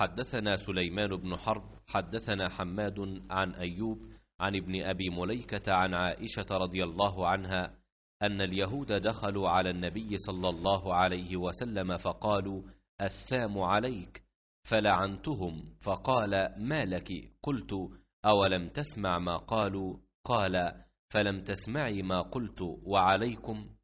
حدثنا سليمان بن حرب حدثنا حماد عن أيوب عن ابن أبي مليكة عن عائشة رضي الله عنها أن اليهود دخلوا على النبي صلى الله عليه وسلم فقالوا السام عليك فلعنتهم فقال ما لك قلت أولم تسمع ما قالوا قال فلم تسمعي ما قلت وعليكم